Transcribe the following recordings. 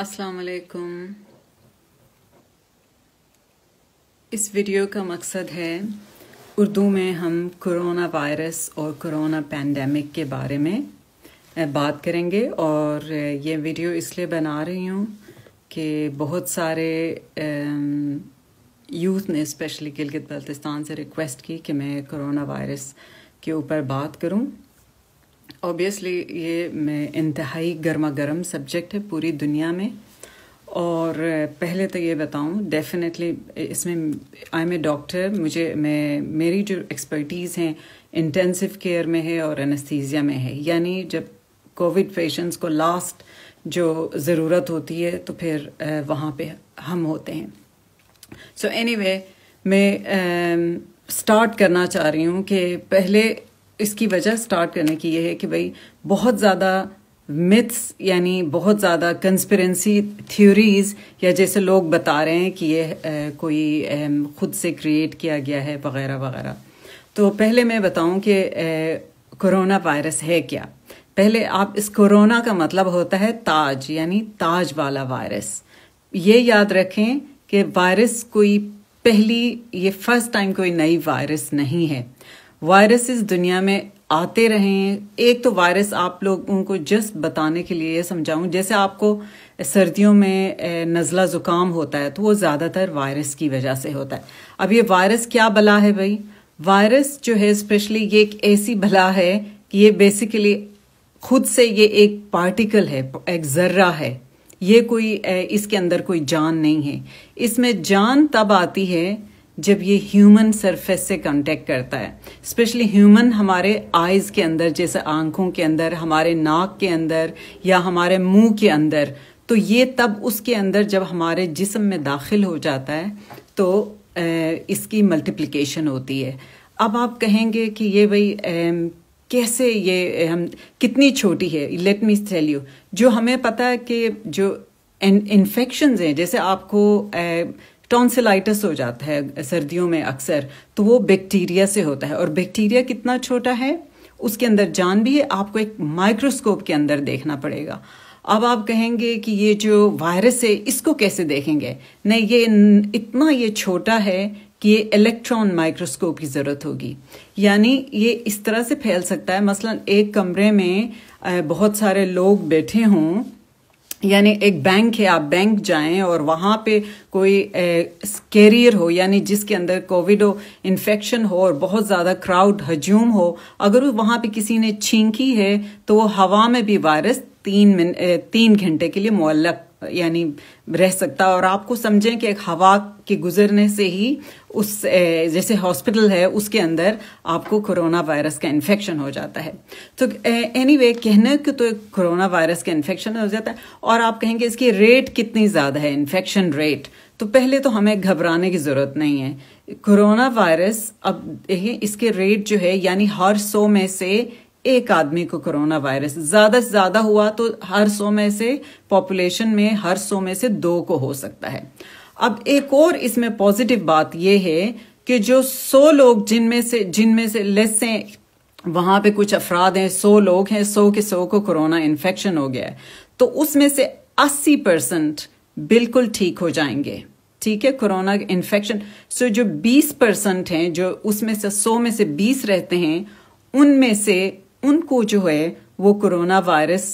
अस्सलाम वालेकुम इस वीडियो का मकसद है उर्दू में हम कोरोना वायरस और कोरोना पैंडमिक के बारे में बात करेंगे और ये वीडियो इसलिए बना रही हूँ कि बहुत सारे यूथ ने स्पेशली गिलगित बल्तिस्तान से रिक्वेस्ट की कि मैं कोरोना वायरस के ऊपर बात करूँ ऑब्वियसली ये मैं इंतहाई गर्मा गर्म सब्जेक्ट है पूरी दुनिया में और पहले तो ये बताऊं डेफिनेटली इसमें आई एम ए डॉक्टर मुझे मैं मेरी जो एक्सपर्टीज़ हैं इंटेंसिव केयर में है और एनस्थीजिया में है यानी जब कोविड पेशेंट्स को लास्ट जो ज़रूरत होती है तो फिर वहाँ पे हम होते हैं सो so एनी anyway, मैं स्टार्ट करना चाह रही हूँ कि पहले इसकी वजह स्टार्ट करने की ये है कि भाई बहुत ज़्यादा मिथ्स यानी बहुत ज़्यादा कंस्पिरेंसी थ्योरीज या जैसे लोग बता रहे हैं कि ये आ, कोई आ, खुद से क्रिएट किया गया है वगैरह वगैरह तो पहले मैं बताऊं कि कोरोना वायरस है क्या पहले आप इस कोरोना का मतलब होता है ताज यानी ताज वाला वायरस ये याद रखें कि वायरस कोई पहली ये फर्स्ट टाइम कोई नई वायरस नहीं है वायरसेस दुनिया में आते रहे हैं एक तो वायरस आप लोगों को जस्ट बताने के लिए समझाऊं जैसे आपको सर्दियों में नज़ला ज़ुकाम होता है तो वो ज़्यादातर वायरस की वजह से होता है अब ये वायरस क्या बला है भाई वायरस जो है स्पेशली ये एक ऐसी भला है कि ये बेसिकली खुद से ये एक पार्टिकल है एक जर्रा है ये कोई इसके अंदर कोई जान नहीं है इसमें जान तब आती है जब ये ह्यूमन सरफेस से कांटेक्ट करता है स्पेशली ह्यूमन हमारे आइज़ के अंदर जैसे आंखों के अंदर हमारे नाक के अंदर या हमारे मुंह के अंदर तो ये तब उसके अंदर जब हमारे जिसम में दाखिल हो जाता है तो इसकी मल्टीप्लिकेशन होती है अब आप कहेंगे कि ये भाई कैसे ये हम कितनी छोटी है लेट मी टेल यू जो हमें पता है कि जो इन्फेक्शन हैं जैसे आपको टॉन्सिलाइटिस हो जाता है सर्दियों में अक्सर तो वो बैक्टीरिया से होता है और बैक्टीरिया कितना छोटा है उसके अंदर जान भी है आपको एक माइक्रोस्कोप के अंदर देखना पड़ेगा अब आप कहेंगे कि ये जो वायरस है इसको कैसे देखेंगे नहीं ये इतना ये छोटा है कि ये इलेक्ट्रॉन माइक्रोस्कोप की ज़रूरत होगी यानी ये इस तरह से फैल सकता है मसलन एक कमरे में बहुत सारे लोग बैठे हों यानी एक बैंक है आप बैंक जाएं और वहाँ पे कोई कैरियर हो यानी जिसके अंदर कोविड इन्फेक्शन हो और बहुत ज़्यादा क्राउड हजूम हो अगर वहाँ पे किसी ने छींकी है तो वो हवा में भी वायरस तीन मिनट तीन घंटे के लिए मुअल्लक यानी रह सकता और आपको समझें कि एक हवा के गुजरने से ही उस जैसे हॉस्पिटल है उसके अंदर आपको कोरोना वायरस का इन्फेक्शन हो जाता है तो एनी वे कहने के तो कोरोना वायरस का इन्फेक्शन हो जाता है और आप कहेंगे इसकी रेट कितनी ज़्यादा है इन्फेक्शन रेट तो पहले तो हमें घबराने की ज़रूरत नहीं है कोरोना वायरस अब इसके रेट जो है यानी हर सौ में से एक आदमी को कोरोना वायरस ज्यादा से ज्यादा हुआ तो हर सौ में से पॉपुलेशन में हर सौ में से दो को हो सकता है अब एक और इसमें पॉजिटिव बात यह है कि जो सौ लोग जिनमें से जिनमें से लेस से वहां पे कुछ अफराद हैं सौ लोग हैं सौ के सौ को कोरोना इन्फेक्शन हो गया है तो उसमें से अस्सी परसेंट बिल्कुल ठीक हो जाएंगे ठीक है कोरोना इन्फेक्शन सो जो बीस परसेंट हैं जो उसमें से सौ में से बीस रहते हैं उनमें से उनको जो है वो कोरोना वायरस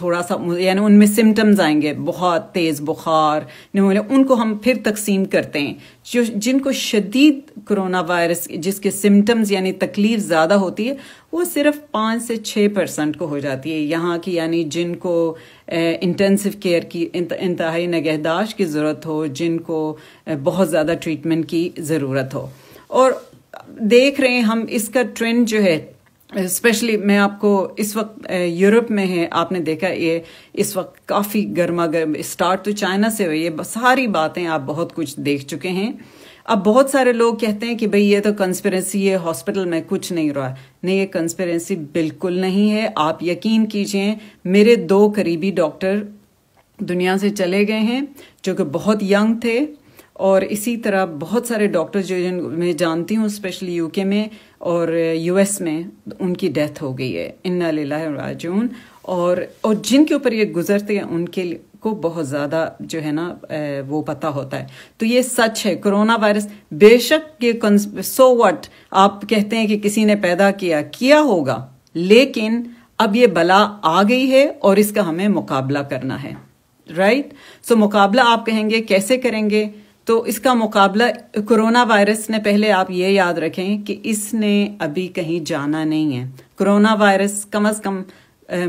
थोड़ा सा यानी उनमें सिम्टम्स आएंगे बहुत तेज़ बुखार निमोनिया उनको हम फिर तकसीम करते हैं जो जिनको शदीद कोरोना वायरस जिसके सिम्टम्स यानी तकलीफ ज़्यादा होती है वो सिर्फ पाँच से छः परसेंट को हो जाती है यहाँ की यानी जिनको इंटेंसिव केयर की इंतहाई नगहदाश्त की ज़रूरत हो जिनको बहुत ज़्यादा ट्रीटमेंट की ज़रूरत हो और देख रहे हैं हम इसका ट्रेंड जो है स्पेशली मैं आपको इस वक्त यूरोप में है आपने देखा ये इस वक्त काफ़ी गर्मा गर्म स्टार्ट तो चाइना से हुई है सारी बातें आप बहुत कुछ देख चुके हैं अब बहुत सारे लोग कहते हैं कि भाई ये तो कंस्पिरेंसी है हॉस्पिटल में कुछ नहीं रहा नहीं ये कंस्पिरेंसी बिल्कुल नहीं है आप यकीन कीजिए मेरे दो करीबी डॉक्टर दुनिया से चले गए हैं जो कि बहुत यंग थे और इसी तरह बहुत सारे डॉक्टर्स जो जिन मैं जानती हूँ स्पेशली यूके में और यूएस में उनकी डेथ हो गई है इन्ना लीला राजून और और जिनके ऊपर ये गुजरते हैं उनके को बहुत ज़्यादा जो है ना वो पता होता है तो ये सच है कोरोना वायरस बेशक ये सो वट आप कहते हैं कि किसी ने पैदा किया किया होगा लेकिन अब ये बला आ गई है और इसका हमें मुकाबला करना है राइट right? सो so, मुकाबला आप कहेंगे कैसे करेंगे तो इसका मुकाबला कोरोना वायरस ने पहले आप ये याद रखें कि इसने अभी कहीं जाना नहीं है कोरोना वायरस कम अज़ कम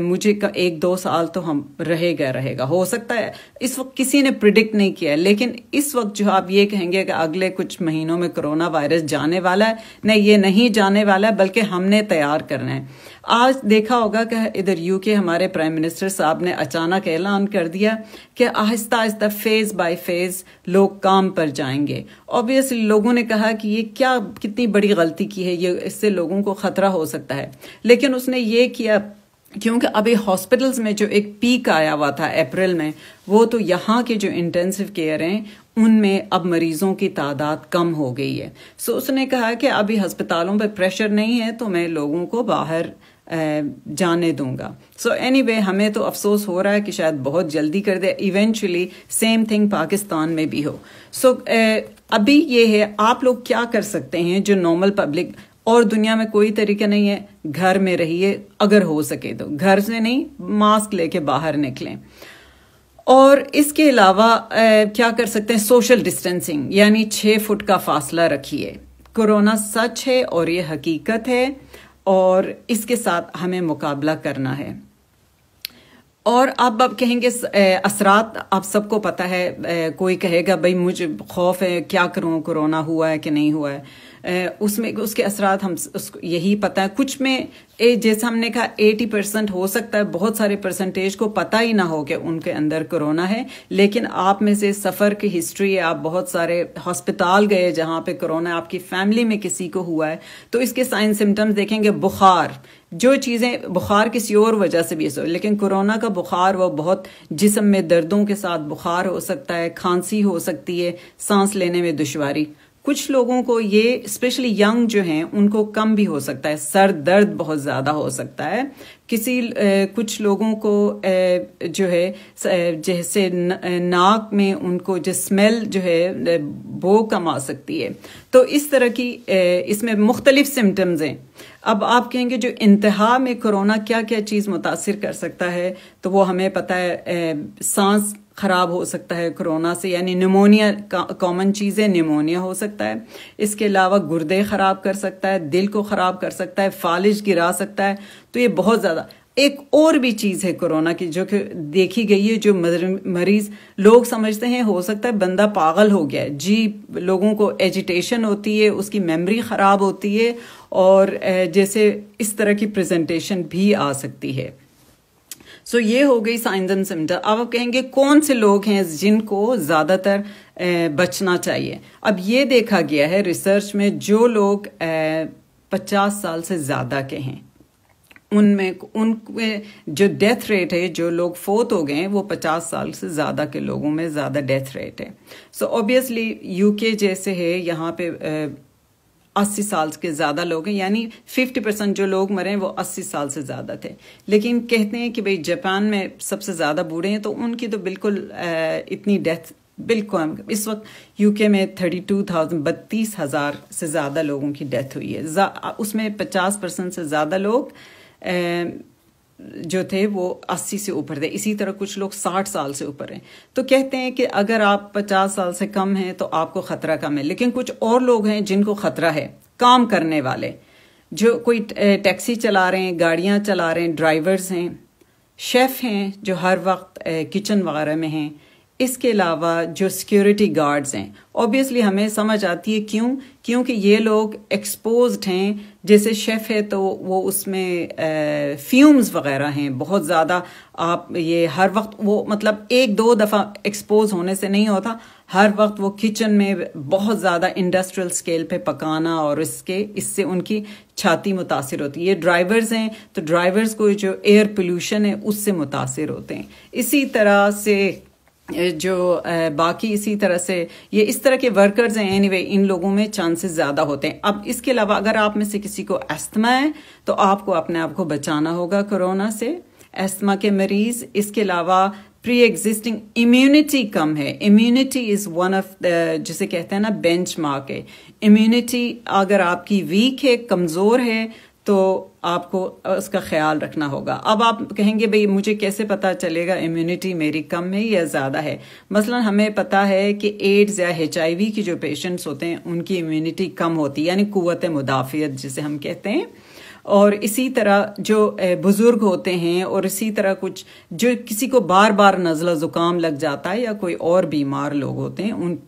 मुझे का एक दो साल तो हम रहेगा रहेगा हो सकता है इस वक्त किसी ने प्रिडिक्ट नहीं किया है लेकिन इस वक्त जो आप ये कहेंगे कि अगले कुछ महीनों में कोरोना वायरस जाने वाला है नहीं ये नहीं जाने वाला है बल्कि हमने तैयार करना है आज देखा होगा कि इधर यूके हमारे प्राइम मिनिस्टर साहब ने अचानक ऐलान कर दिया कि आहिस्ता आहिस्ता फेज बाय फेज लोग काम पर जाएंगे ऑब्वियसली लोगों ने कहा कि ये क्या कितनी बड़ी गलती की है ये इससे लोगों को खतरा हो सकता है लेकिन उसने ये किया क्योंकि अभी हॉस्पिटल्स में जो एक पीक आया हुआ था अप्रैल में वो तो यहाँ के जो इंटेंसिव केयर हैं उनमें अब मरीजों की तादाद कम हो गई है सो उसने कहा कि अभी अस्पतालों पर प्रेशर नहीं है तो मैं लोगों को बाहर जाने दूंगा सो so एनी anyway, हमें तो अफसोस हो रहा है कि शायद बहुत जल्दी कर दे इवेंचुअली सेम थिंग पाकिस्तान में भी हो सो so, अभी ये है आप लोग क्या कर सकते हैं जो नॉर्मल पब्लिक और दुनिया में कोई तरीका नहीं है घर में रहिए अगर हो सके तो घर से नहीं मास्क लेके बाहर निकलें और इसके अलावा क्या कर सकते हैं सोशल डिस्टेंसिंग यानी छः फुट का फासला रखिए कोरोना सच है और ये हकीकत है और इसके साथ हमें मुकाबला करना है और अब कहेंगे असरात आप सबको पता है कोई कहेगा भाई मुझे खौफ है क्या करूं कोरोना हुआ है कि नहीं हुआ है उसमें उसके असरात हम उसको यही पता है कुछ में ए जैसे हमने कहा एटी परसेंट हो सकता है बहुत सारे परसेंटेज को पता ही ना हो कि उनके अंदर कोरोना है लेकिन आप में से सफ़र की हिस्ट्री है आप बहुत सारे हॉस्पिटल गए जहां पे कोरोना आपकी फैमिली में किसी को हुआ है तो इसके साइन सिम्टम्स देखेंगे बुखार जो चीज़ें बुखार किसी और वजह से भी हो लेकिन कोरोना का बुखार वो बहुत जिसम में दर्दों के साथ बुखार हो सकता है खांसी हो सकती है सांस लेने में दुशारी कुछ लोगों को ये स्पेशली यंग जो हैं उनको कम भी हो सकता है सर दर्द बहुत ज़्यादा हो सकता है किसी ए, कुछ लोगों को ए, जो है जैसे नाक में उनको जो स्मेल जो है वो कम आ सकती है तो इस तरह की ए, इसमें मुख्तलिफ सिम्टम्स हैं अब आप कहेंगे जो इंतहा में कोरोना क्या क्या चीज़ मुतासर कर सकता है तो वो हमें पता है सांस ख़राब हो सकता है कोरोना से यानी निमोनिया कॉमन चीज़ है निमोनिया हो सकता है इसके अलावा गुर्दे ख़राब कर सकता है दिल को ख़राब कर सकता है फालिश गिरा सकता है तो ये बहुत ज़्यादा एक और भी चीज़ है कोरोना की जो कि देखी गई है जो मरीज लोग समझते हैं हो सकता है बंदा पागल हो गया है जी लोगों को एजिटेशन होती है उसकी मेमोरी ख़राब होती है और जैसे इस तरह की प्रेजेंटेशन भी आ सकती है सो ये हो गई साइंस एंड सिम्टम अब आप कहेंगे कौन से लोग हैं जिनको ज़्यादातर बचना चाहिए अब ये देखा गया है रिसर्च में जो लोग पचास साल से ज़्यादा के हैं उनमें उन जो डेथ रेट है जो लोग फोत हो गए हैं वो पचास साल से ज़्यादा के लोगों में ज़्यादा डेथ रेट है सो ऑब्वियसली यूके जैसे है यहाँ पे अस्सी साल के ज़्यादा लोग हैं यानी फिफ्टी परसेंट जो लोग मरे हैं वो अस्सी साल से ज़्यादा थे लेकिन कहते हैं कि भाई जापान में सबसे ज़्यादा बूढ़े हैं तो उनकी तो बिल्कुल इतनी डेथ बिल्कुल इस वक्त यूके में थर्टी टू थाउजेंड बत्तीस हज़ार से ज़्यादा लोगों की डेथ हुई है उसमें पचास परसेंट से ज़्यादा लोग जो थे वो 80 से ऊपर थे इसी तरह कुछ लोग 60 साल से ऊपर हैं तो कहते हैं कि अगर आप 50 साल से कम हैं तो आपको खतरा कम है लेकिन कुछ और लोग हैं जिनको खतरा है काम करने वाले जो कोई टैक्सी चला रहे हैं गाड़ियां चला रहे हैं ड्राइवर्स हैं शेफ़ हैं जो हर वक्त किचन वगैरह में हैं इसके अलावा जो सिक्योरिटी गार्ड्स हैं ऑब्वियसली हमें समझ आती है क्यों क्योंकि ये लोग एक्सपोज हैं जैसे शेफ़ है तो वो उसमें फ्यूम्स वगैरह हैं बहुत ज़्यादा आप ये हर वक्त वो मतलब एक दो दफ़ा एक्सपोज होने से नहीं होता हर वक्त वो किचन में बहुत ज़्यादा इंडस्ट्रियल स्केल पे पकाना और इसके इससे उनकी छाती मुतासर होती है ये ड्राइवर्स हैं तो ड्राइवर्स को जो एयर पोल्यूशन है उससे मुतासर होते हैं इसी तरह से जो बाकी इसी तरह से ये इस तरह के वर्कर्स हैं एनीवे anyway, इन लोगों में चांसेस ज़्यादा होते हैं अब इसके अलावा अगर आप में से किसी को अस्थमा है तो आपको अपने आप को बचाना होगा कोरोना से अस्थमा के मरीज इसके अलावा प्री एग्जिस्टिंग इम्यूनिटी कम है immunity is one of the जिसे कहते हैं ना बेंच मार्क है इम्यूनिटी अगर आपकी वीक है कमज़ोर है तो आपको उसका ख्याल रखना होगा अब आप कहेंगे भाई मुझे कैसे पता चलेगा इम्यूनिटी मेरी कम है या ज़्यादा है मसलन हमें पता है कि एड्स या एच की जो पेशेंट्स होते हैं उनकी इम्यूनिटी कम होती है यानी कुत मुदाफ़ियत जिसे हम कहते हैं और इसी तरह जो बुज़ुर्ग होते हैं और इसी तरह कुछ जो किसी को बार बार नज़ला ज़ुकाम लग जाता है या कोई और बीमार लोग होते हैं उन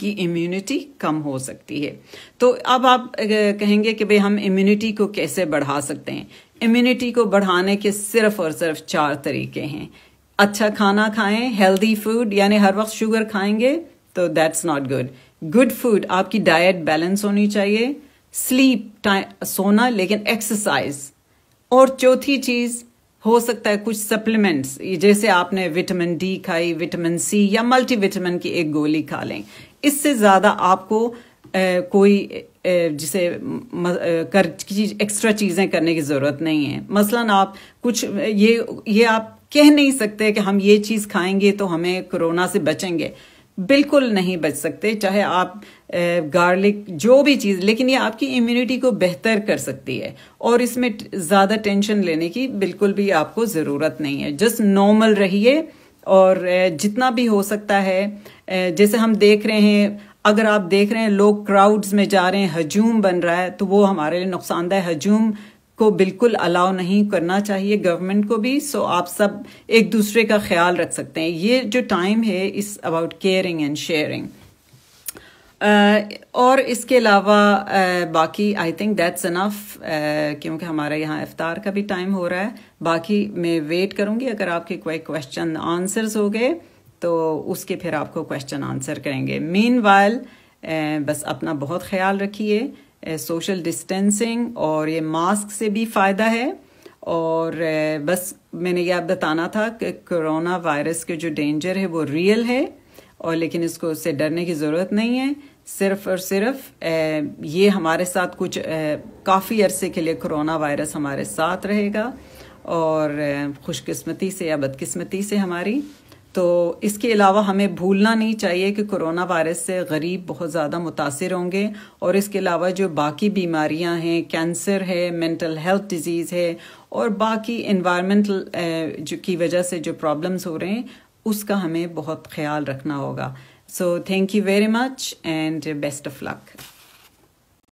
की इम्यूनिटी कम हो सकती है तो अब आप कहेंगे कि भाई हम इम्यूनिटी को कैसे बढ़ा सकते हैं इम्यूनिटी को बढ़ाने के सिर्फ और सिर्फ चार तरीके हैं अच्छा खाना खाएं हेल्दी फूड यानी हर वक्त शुगर खाएंगे तो that's not good good food आपकी डाइट बैलेंस होनी चाहिए स्लीप सोना लेकिन एक्सरसाइज और चौथी चीज हो सकता है कुछ सप्लीमेंट्स जैसे आपने विटामिन डी खाई विटामिन सी या मल्टीविटामिन की एक गोली खा लें इससे ज़्यादा आपको ए, कोई जिसे कर चीज एक्स्ट्रा चीज़ें करने की ज़रूरत नहीं है मसलन आप कुछ ये ये आप कह नहीं सकते कि हम ये चीज़ खाएंगे तो हमें कोरोना से बचेंगे बिल्कुल नहीं बच सकते चाहे आप गार्लिक जो भी चीज़ लेकिन ये आपकी इम्यूनिटी को बेहतर कर सकती है और इसमें ज़्यादा टेंशन लेने की बिल्कुल भी आपको ज़रूरत नहीं है जस्ट नॉर्मल रहिए और जितना भी हो सकता है जैसे हम देख रहे हैं अगर आप देख रहे हैं लोग क्राउड्स में जा रहे हैं हजूम बन रहा है तो वो हमारे लिए नुकसानदायक हजूम को बिल्कुल अलाउ नहीं करना चाहिए गवर्नमेंट को भी सो आप सब एक दूसरे का ख्याल रख सकते हैं ये जो टाइम है is about caring and sharing Uh, और इसके अलावा uh, बाकी आई थिंक दैट्स अनफ क्योंकि हमारा यहाँ इफ्तार का भी टाइम हो रहा है बाकी मैं वेट करूँगी अगर आपके कोई क्वेश्चन आंसर्स हो गए तो उसके फिर आपको क्वेश्चन आंसर करेंगे मेन वाइल uh, बस अपना बहुत ख्याल रखिए सोशल डिस्टेंसिंग और ये मास्क से भी फ़ायदा है और बस मैंने यह बताना था कि कोरोना वायरस के जो डेंजर है वो रियल है और लेकिन इसको उससे डरने की ज़रूरत नहीं है सिर्फ और सिर्फ ये हमारे साथ कुछ काफ़ी अरसे के लिए कोरोना वायरस हमारे साथ रहेगा और खुशकिस्मती से या बदकिस्मती से हमारी तो इसके अलावा हमें भूलना नहीं चाहिए कि कोरोना वायरस से गरीब बहुत ज़्यादा मुतासर होंगे और इसके अलावा जो बाकी बीमारियां हैं कैंसर है मेंटल हेल्थ डिजीज़ है और बाकी इन्वायरमेंटल की वजह से जो प्रॉब्लम्स हो रहे हैं उसका हमें बहुत ख्याल रखना होगा So, thank you very much and best of luck.